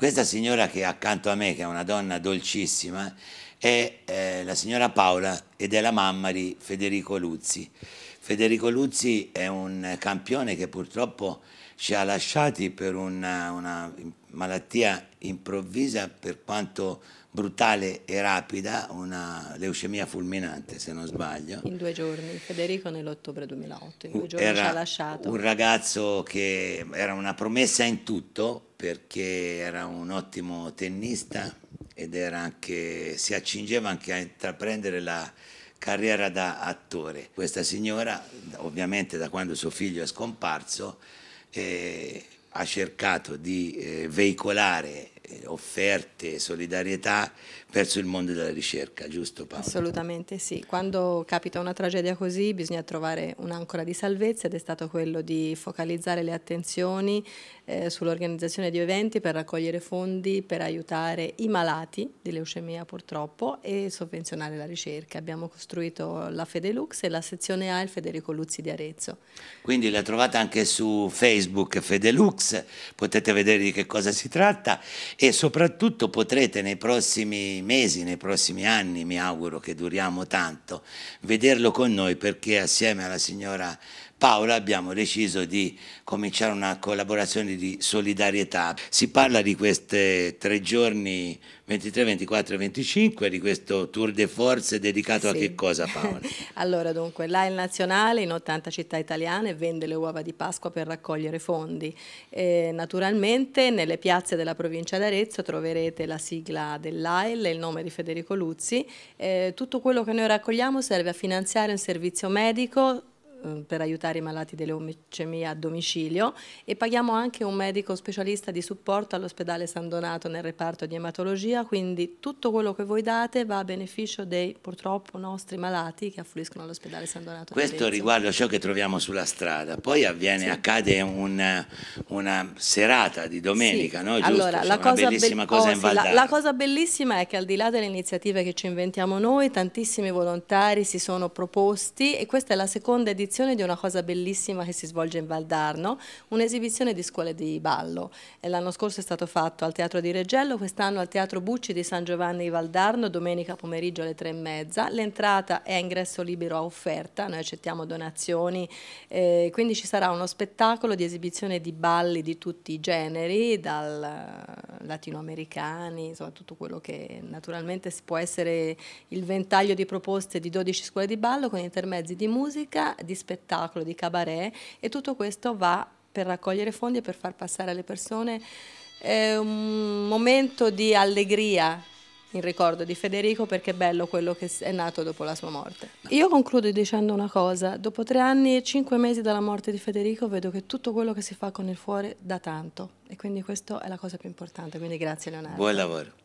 Questa signora che è accanto a me, che è una donna dolcissima, è eh, la signora Paola ed è la mamma di Federico Luzzi. Federico Luzzi è un campione che purtroppo ci ha lasciati per una, una malattia improvvisa per quanto brutale e rapida, una leucemia fulminante se non sbaglio. In due giorni, Federico nell'ottobre 2008, in due giorni era ci ha lasciato. Un ragazzo che era una promessa in tutto perché era un ottimo tennista ed era anche, si accingeva anche a intraprendere la carriera da attore. Questa signora, ovviamente da quando suo figlio è scomparso, eh, ha cercato di eh, veicolare eh, offerte, solidarietà verso il mondo della ricerca, giusto Paolo? Assolutamente sì, quando capita una tragedia così bisogna trovare un'ancora di salvezza ed è stato quello di focalizzare le attenzioni eh, sull'organizzazione di eventi per raccogliere fondi, per aiutare i malati di leucemia purtroppo e sovvenzionare la ricerca. Abbiamo costruito la Fedelux e la sezione A il Federico Luzzi di Arezzo. Quindi la trovate anche su Facebook Fedelux, potete vedere di che cosa si tratta e soprattutto potrete nei prossimi mesi, nei prossimi anni, mi auguro che duriamo tanto, vederlo con noi perché assieme alla signora Paola abbiamo deciso di cominciare una collaborazione di solidarietà. Si parla di questi tre giorni 23, 24 e 25 di questo Tour de Force dedicato sì. a che cosa Paola? allora dunque, l'AIL Nazionale in 80 città italiane vende le uova di Pasqua per raccogliere fondi. E, naturalmente nelle piazze della provincia d'Arezzo troverete la sigla dell'AIL, e il nome di Federico Luzzi. E, tutto quello che noi raccogliamo serve a finanziare un servizio medico Ehm, per aiutare i malati di leucemia a domicilio e paghiamo anche un medico specialista di supporto all'ospedale San Donato nel reparto di ematologia, quindi tutto quello che voi date va a beneficio dei purtroppo nostri malati che affluiscono all'ospedale San Donato. Questo riguarda ciò che troviamo sulla strada, poi avviene, sì. accade un, una serata di domenica, sì. no? Giusto? Allora, la cosa, cosa oh, la, la cosa bellissima è che al di là delle iniziative che ci inventiamo noi, tantissimi volontari si sono proposti e questa è la seconda edizione un'esibizione di una cosa bellissima che si svolge in Valdarno, un'esibizione di scuole di ballo. L'anno scorso è stato fatto al Teatro di Reggello, quest'anno al Teatro Bucci di San Giovanni di Valdarno, domenica pomeriggio alle tre e mezza. L'entrata è a ingresso libero a offerta, noi accettiamo donazioni, eh, quindi ci sarà uno spettacolo di esibizione di balli di tutti i generi, dal eh, latinoamericani, insomma tutto quello che naturalmente può essere il ventaglio di proposte di 12 scuole di ballo con intermezzi di musica, di spettacolo, di cabaret e tutto questo va per raccogliere fondi e per far passare alle persone eh, un momento di allegria in ricordo di Federico perché è bello quello che è nato dopo la sua morte. Io concludo dicendo una cosa, dopo tre anni e cinque mesi dalla morte di Federico vedo che tutto quello che si fa con il fuori dà tanto e quindi questa è la cosa più importante, quindi grazie Leonardo. Buon lavoro.